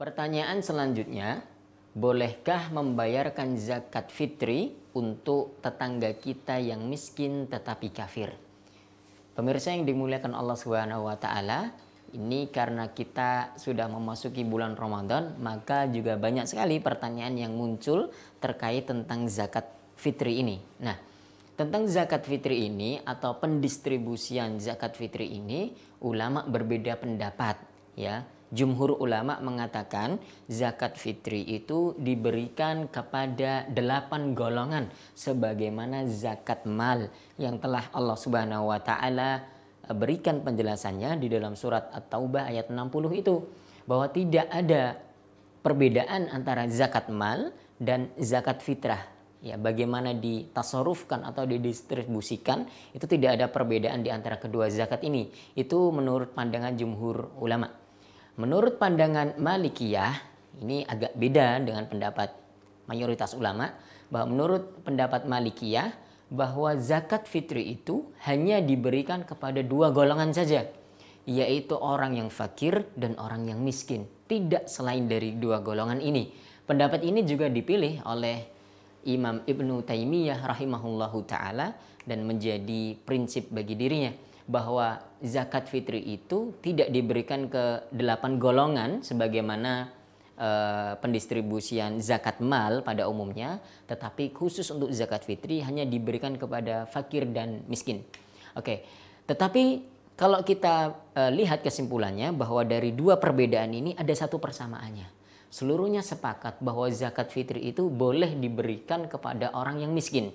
Pertanyaan selanjutnya, bolehkah membayarkan zakat fitri untuk tetangga kita yang miskin tetapi kafir? Pemirsa yang dimuliakan Allah Subhanahu wa taala, ini karena kita sudah memasuki bulan Ramadan, maka juga banyak sekali pertanyaan yang muncul terkait tentang zakat fitri ini. Nah, tentang zakat fitri ini atau pendistribusian zakat fitri ini ulama berbeda pendapat ya jumhur ulama mengatakan zakat fitri itu diberikan kepada delapan golongan sebagaimana zakat mal yang telah Allah Subhanahu wa taala berikan penjelasannya di dalam surat At-Taubah ayat 60 itu bahwa tidak ada perbedaan antara zakat mal dan zakat fitrah ya bagaimana ditasarufkan atau didistribusikan itu tidak ada perbedaan di antara kedua zakat ini itu menurut pandangan jumhur ulama Menurut pandangan Malikiyah, ini agak beda dengan pendapat mayoritas ulama bahwa menurut pendapat Malikiyah bahwa zakat fitri itu hanya diberikan kepada dua golongan saja, yaitu orang yang fakir dan orang yang miskin. Tidak selain dari dua golongan ini. Pendapat ini juga dipilih oleh Imam Ibnu Taimiyah rahimahullahu taala dan menjadi prinsip bagi dirinya bahwa zakat fitri itu tidak diberikan ke delapan golongan sebagaimana eh, pendistribusian zakat mal pada umumnya, tetapi khusus untuk zakat fitri hanya diberikan kepada fakir dan miskin. Oke, tetapi kalau kita eh, lihat kesimpulannya bahwa dari dua perbedaan ini ada satu persamaannya. Seluruhnya sepakat bahwa zakat fitri itu boleh diberikan kepada orang yang miskin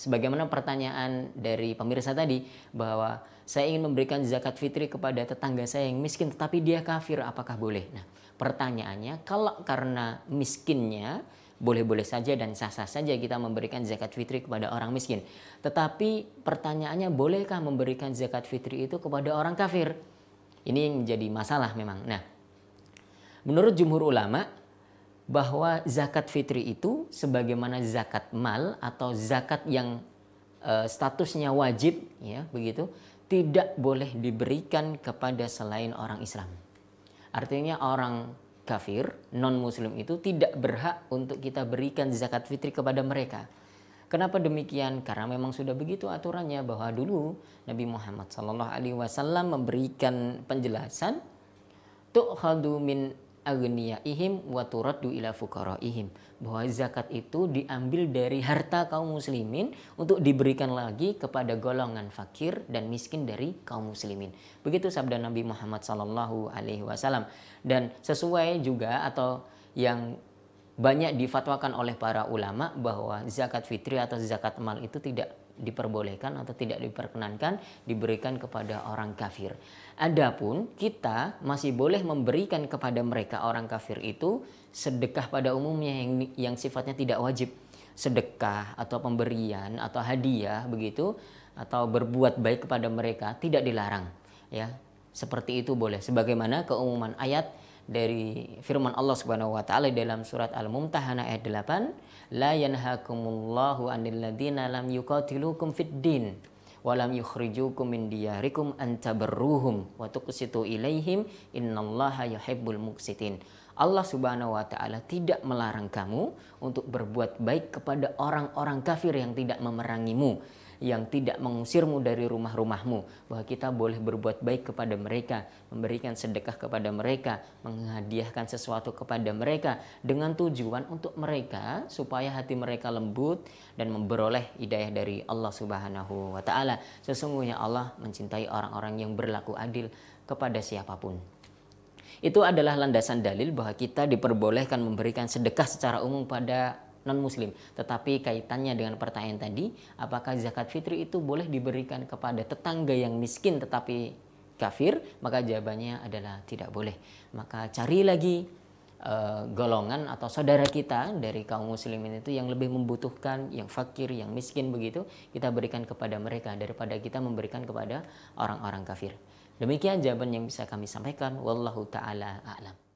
sebagaimana pertanyaan dari pemirsa tadi bahwa saya ingin memberikan zakat fitri kepada tetangga saya yang miskin tetapi dia kafir apakah boleh? Nah, pertanyaannya kalau karena miskinnya boleh-boleh saja dan sah-sah saja kita memberikan zakat fitri kepada orang miskin. Tetapi pertanyaannya bolehkah memberikan zakat fitri itu kepada orang kafir? Ini yang menjadi masalah memang. Nah, menurut jumhur ulama bahwa zakat fitri itu sebagaimana zakat mal atau zakat yang uh, statusnya wajib ya begitu tidak boleh diberikan kepada selain orang Islam. Artinya orang kafir, non muslim itu tidak berhak untuk kita berikan zakat fitri kepada mereka. Kenapa demikian? Karena memang sudah begitu aturannya bahwa dulu Nabi Muhammad SAW memberikan penjelasan tu'khadu min wa turaddu ila fuqaraihim bahwa zakat itu diambil dari harta kaum muslimin untuk diberikan lagi kepada golongan fakir dan miskin dari kaum muslimin. Begitu sabda Nabi Muhammad sallallahu alaihi wasallam dan sesuai juga atau yang banyak difatwakan oleh para ulama bahwa zakat fitri atau zakat mal itu tidak diperbolehkan atau tidak diperkenankan diberikan kepada orang kafir. Adapun kita masih boleh memberikan kepada mereka orang kafir itu sedekah pada umumnya yang yang sifatnya tidak wajib. Sedekah atau pemberian atau hadiah begitu atau berbuat baik kepada mereka tidak dilarang ya. Seperti itu boleh sebagaimana keumuman ayat dari firman Allah Subhanahu wa taala dalam surat Al-Mumtahanah ayat 8, la yanhakumullahu 'anil ladzina lam yuqatilukum fid din wa lam yukhrijukum min diyarikum an tabarruhum wa tuqsitu ilaihim innallaha yuhibbul muqsitin. Allah Subhanahu wa taala tidak melarang kamu untuk berbuat baik kepada orang-orang kafir yang tidak memerangimu, yang tidak mengusirmu dari rumah-rumahmu, bahwa kita boleh berbuat baik kepada mereka, memberikan sedekah kepada mereka, menghadiahkan sesuatu kepada mereka dengan tujuan untuk mereka supaya hati mereka lembut dan memperoleh hidayah dari Allah Subhanahu wa taala. Sesungguhnya Allah mencintai orang-orang yang berlaku adil kepada siapapun. Itu adalah landasan dalil bahwa kita diperbolehkan memberikan sedekah secara umum pada non-muslim. Tetapi kaitannya dengan pertanyaan tadi, apakah zakat fitri itu boleh diberikan kepada tetangga yang miskin tetapi kafir? Maka jawabannya adalah tidak boleh. Maka cari lagi uh, golongan atau saudara kita dari kaum muslimin itu yang lebih membutuhkan, yang fakir, yang miskin begitu, kita berikan kepada mereka daripada kita memberikan kepada orang-orang kafir. Demikian jawaban yang bisa kami sampaikan. Wallahu taala a'lam.